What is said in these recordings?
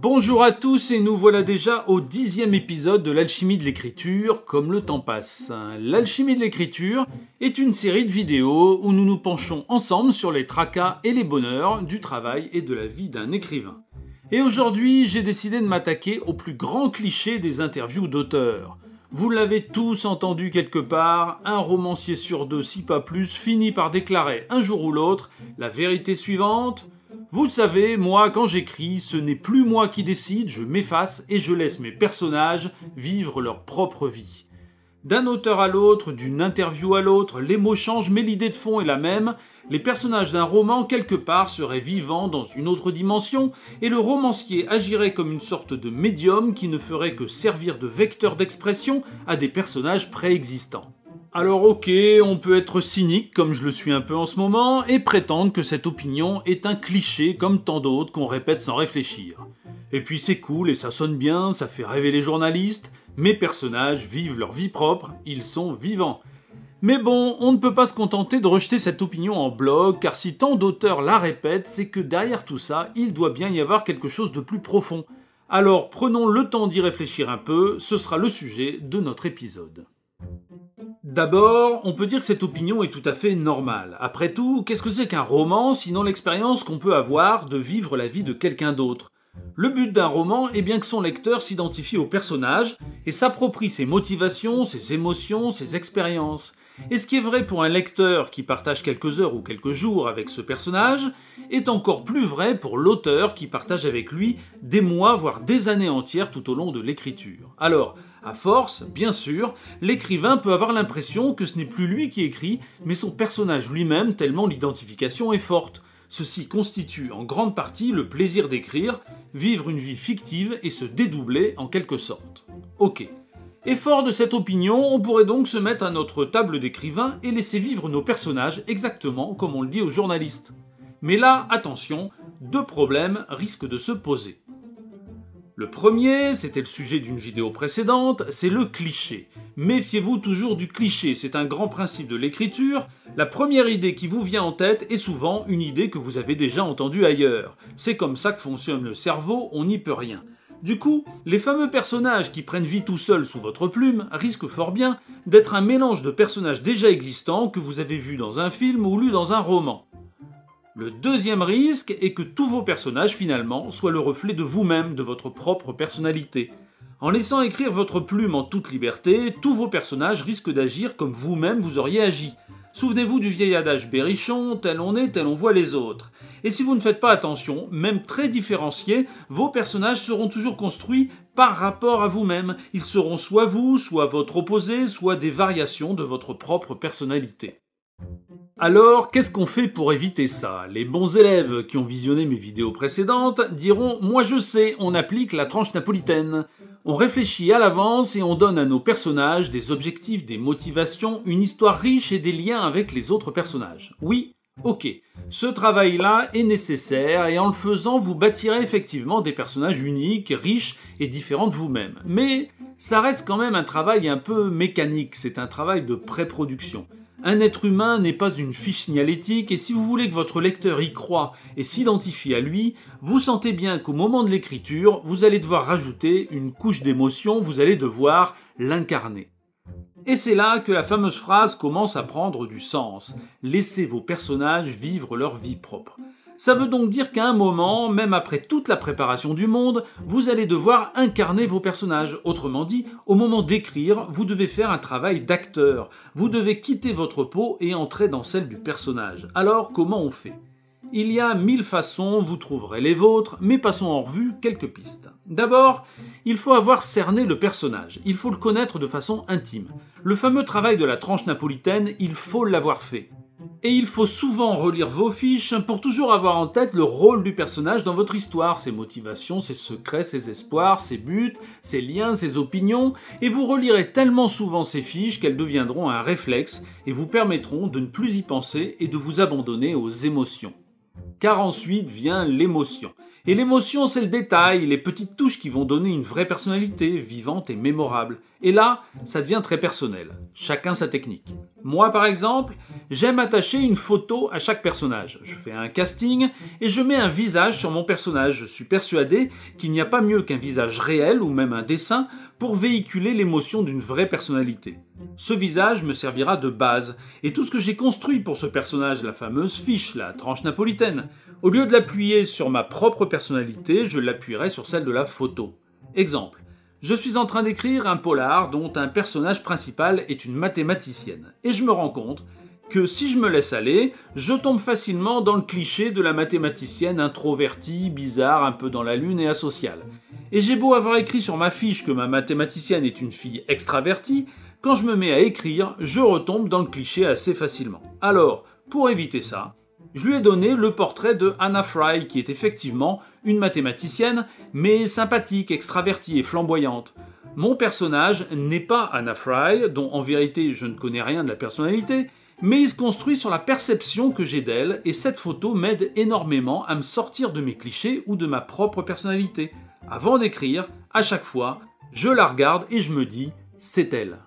Bonjour à tous et nous voilà déjà au dixième épisode de l'alchimie de l'écriture, comme le temps passe. L'alchimie de l'écriture est une série de vidéos où nous nous penchons ensemble sur les tracas et les bonheurs du travail et de la vie d'un écrivain. Et aujourd'hui, j'ai décidé de m'attaquer au plus grand cliché des interviews d'auteurs. Vous l'avez tous entendu quelque part, un romancier sur deux, si pas plus, finit par déclarer un jour ou l'autre la vérité suivante, vous savez, moi, quand j'écris, ce n'est plus moi qui décide, je m'efface et je laisse mes personnages vivre leur propre vie. D'un auteur à l'autre, d'une interview à l'autre, les mots changent mais l'idée de fond est la même, les personnages d'un roman quelque part seraient vivants dans une autre dimension, et le romancier agirait comme une sorte de médium qui ne ferait que servir de vecteur d'expression à des personnages préexistants. Alors ok, on peut être cynique, comme je le suis un peu en ce moment, et prétendre que cette opinion est un cliché comme tant d'autres qu'on répète sans réfléchir. Et puis c'est cool et ça sonne bien, ça fait rêver les journalistes, mes personnages vivent leur vie propre, ils sont vivants. Mais bon, on ne peut pas se contenter de rejeter cette opinion en blog, car si tant d'auteurs la répètent, c'est que derrière tout ça, il doit bien y avoir quelque chose de plus profond. Alors prenons le temps d'y réfléchir un peu, ce sera le sujet de notre épisode. D'abord, on peut dire que cette opinion est tout à fait normale. Après tout, qu'est-ce que c'est qu'un roman sinon l'expérience qu'on peut avoir de vivre la vie de quelqu'un d'autre Le but d'un roman est bien que son lecteur s'identifie au personnage et s'approprie ses motivations, ses émotions, ses expériences. Et ce qui est vrai pour un lecteur qui partage quelques heures ou quelques jours avec ce personnage est encore plus vrai pour l'auteur qui partage avec lui des mois voire des années entières tout au long de l'écriture. Alors, à force, bien sûr, l'écrivain peut avoir l'impression que ce n'est plus lui qui écrit, mais son personnage lui-même tellement l'identification est forte. Ceci constitue en grande partie le plaisir d'écrire, vivre une vie fictive et se dédoubler en quelque sorte. Ok. Et fort de cette opinion, on pourrait donc se mettre à notre table d'écrivain et laisser vivre nos personnages exactement comme on le dit aux journalistes. Mais là, attention, deux problèmes risquent de se poser. Le premier, c'était le sujet d'une vidéo précédente, c'est le cliché. Méfiez-vous toujours du cliché, c'est un grand principe de l'écriture. La première idée qui vous vient en tête est souvent une idée que vous avez déjà entendue ailleurs. C'est comme ça que fonctionne le cerveau, on n'y peut rien. Du coup, les fameux personnages qui prennent vie tout seuls sous votre plume risquent fort bien d'être un mélange de personnages déjà existants que vous avez vus dans un film ou lus dans un roman. Le deuxième risque est que tous vos personnages finalement soient le reflet de vous-même, de votre propre personnalité. En laissant écrire votre plume en toute liberté, tous vos personnages risquent d'agir comme vous-même vous auriez agi. Souvenez-vous du vieil adage berrichon, tel on est, tel on voit les autres. Et si vous ne faites pas attention, même très différenciés, vos personnages seront toujours construits par rapport à vous-même. Ils seront soit vous, soit votre opposé, soit des variations de votre propre personnalité. Alors, qu'est-ce qu'on fait pour éviter ça Les bons élèves qui ont visionné mes vidéos précédentes diront ⁇ Moi je sais, on applique la tranche napolitaine ⁇ On réfléchit à l'avance et on donne à nos personnages des objectifs, des motivations, une histoire riche et des liens avec les autres personnages. Oui, ok, ce travail-là est nécessaire et en le faisant, vous bâtirez effectivement des personnages uniques, riches et différents de vous-même. Mais ça reste quand même un travail un peu mécanique, c'est un travail de pré-production. Un être humain n'est pas une fiche signalétique et si vous voulez que votre lecteur y croit et s'identifie à lui, vous sentez bien qu'au moment de l'écriture, vous allez devoir rajouter une couche d'émotion, vous allez devoir l'incarner. Et c'est là que la fameuse phrase commence à prendre du sens. Laissez vos personnages vivre leur vie propre. Ça veut donc dire qu'à un moment, même après toute la préparation du monde, vous allez devoir incarner vos personnages. Autrement dit, au moment d'écrire, vous devez faire un travail d'acteur. Vous devez quitter votre peau et entrer dans celle du personnage. Alors, comment on fait il y a mille façons, vous trouverez les vôtres, mais passons en revue quelques pistes. D'abord, il faut avoir cerné le personnage, il faut le connaître de façon intime. Le fameux travail de la tranche napolitaine, il faut l'avoir fait. Et il faut souvent relire vos fiches pour toujours avoir en tête le rôle du personnage dans votre histoire, ses motivations, ses secrets, ses espoirs, ses buts, ses liens, ses opinions, et vous relirez tellement souvent ces fiches qu'elles deviendront un réflexe et vous permettront de ne plus y penser et de vous abandonner aux émotions. Car ensuite vient l'émotion. Et l'émotion, c'est le détail, les petites touches qui vont donner une vraie personnalité, vivante et mémorable. Et là, ça devient très personnel. Chacun sa technique. Moi, par exemple, j'aime attacher une photo à chaque personnage. Je fais un casting et je mets un visage sur mon personnage. Je suis persuadé qu'il n'y a pas mieux qu'un visage réel ou même un dessin pour véhiculer l'émotion d'une vraie personnalité. Ce visage me servira de base et tout ce que j'ai construit pour ce personnage, la fameuse fiche, la tranche napolitaine, au lieu de l'appuyer sur ma propre personnalité, je l'appuierai sur celle de la photo. Exemple, je suis en train d'écrire un polar dont un personnage principal est une mathématicienne, et je me rends compte que si je me laisse aller, je tombe facilement dans le cliché de la mathématicienne introvertie, bizarre, un peu dans la lune et asociale. Et j'ai beau avoir écrit sur ma fiche que ma mathématicienne est une fille extravertie, quand je me mets à écrire, je retombe dans le cliché assez facilement. Alors, pour éviter ça, je lui ai donné le portrait de Anna Fry, qui est effectivement une mathématicienne, mais sympathique, extravertie et flamboyante. Mon personnage n'est pas Anna Fry, dont en vérité je ne connais rien de la personnalité, mais il se construit sur la perception que j'ai d'elle, et cette photo m'aide énormément à me sortir de mes clichés ou de ma propre personnalité. Avant d'écrire, à chaque fois, je la regarde et je me dis, c'est elle.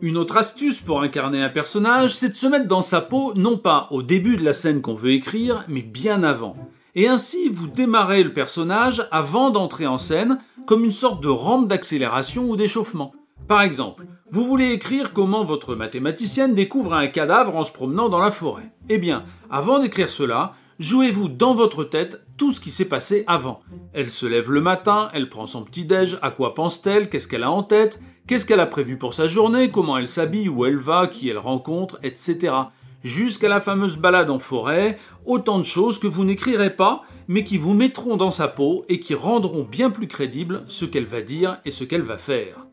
Une autre astuce pour incarner un personnage, c'est de se mettre dans sa peau non pas au début de la scène qu'on veut écrire, mais bien avant. Et ainsi, vous démarrez le personnage avant d'entrer en scène, comme une sorte de rampe d'accélération ou d'échauffement. Par exemple, vous voulez écrire comment votre mathématicienne découvre un cadavre en se promenant dans la forêt. Eh bien, avant d'écrire cela, jouez-vous dans votre tête tout ce qui s'est passé avant. Elle se lève le matin, elle prend son petit-déj, à quoi pense-t-elle, qu'est-ce qu'elle a en tête, qu'est-ce qu'elle a prévu pour sa journée, comment elle s'habille, où elle va, qui elle rencontre, etc. Jusqu'à la fameuse balade en forêt, autant de choses que vous n'écrirez pas, mais qui vous mettront dans sa peau et qui rendront bien plus crédible ce qu'elle va dire et ce qu'elle va faire.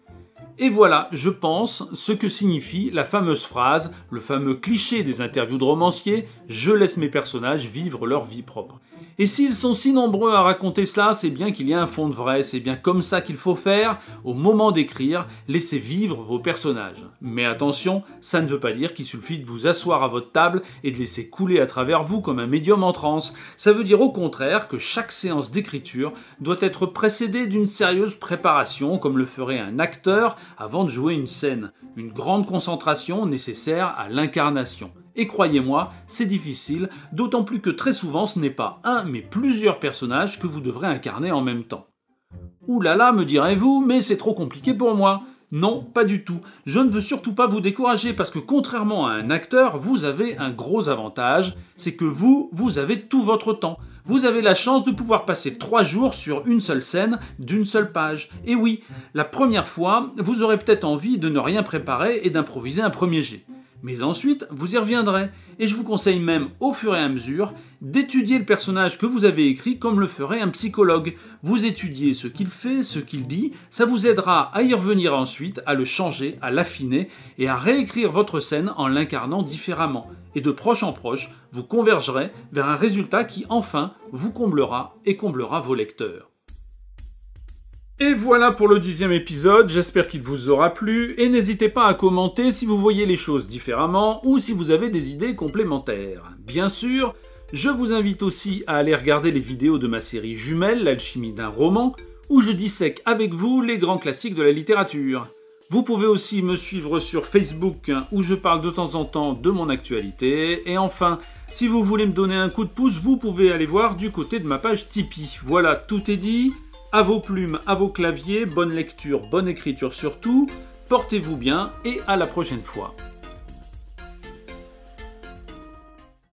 Et voilà, je pense, ce que signifie la fameuse phrase, le fameux cliché des interviews de romanciers, je laisse mes personnages vivre leur vie propre. Et s'ils sont si nombreux à raconter cela, c'est bien qu'il y a un fond de vrai, c'est bien comme ça qu'il faut faire. Au moment d'écrire, laisser vivre vos personnages. Mais attention, ça ne veut pas dire qu'il suffit de vous asseoir à votre table et de laisser couler à travers vous comme un médium en transe. Ça veut dire au contraire que chaque séance d'écriture doit être précédée d'une sérieuse préparation, comme le ferait un acteur avant de jouer une scène. Une grande concentration nécessaire à l'incarnation. Et croyez-moi, c'est difficile, d'autant plus que très souvent ce n'est pas un mais plusieurs personnages que vous devrez incarner en même temps. Ouh là là, me direz-vous, mais c'est trop compliqué pour moi. Non, pas du tout. Je ne veux surtout pas vous décourager parce que contrairement à un acteur, vous avez un gros avantage, c'est que vous, vous avez tout votre temps. Vous avez la chance de pouvoir passer trois jours sur une seule scène d'une seule page. Et oui, la première fois, vous aurez peut-être envie de ne rien préparer et d'improviser un premier jet. Mais ensuite, vous y reviendrez, et je vous conseille même, au fur et à mesure, d'étudier le personnage que vous avez écrit comme le ferait un psychologue. Vous étudiez ce qu'il fait, ce qu'il dit, ça vous aidera à y revenir ensuite, à le changer, à l'affiner, et à réécrire votre scène en l'incarnant différemment. Et de proche en proche, vous convergerez vers un résultat qui enfin vous comblera et comblera vos lecteurs. Et voilà pour le dixième épisode, j'espère qu'il vous aura plu, et n'hésitez pas à commenter si vous voyez les choses différemment ou si vous avez des idées complémentaires. Bien sûr, je vous invite aussi à aller regarder les vidéos de ma série jumelle, l'alchimie d'un roman, où je dissèque avec vous les grands classiques de la littérature. Vous pouvez aussi me suivre sur Facebook où je parle de temps en temps de mon actualité. Et enfin, si vous voulez me donner un coup de pouce, vous pouvez aller voir du côté de ma page Tipeee. Voilà, tout est dit. À vos plumes, à vos claviers, bonne lecture, bonne écriture surtout, portez-vous bien et à la prochaine fois.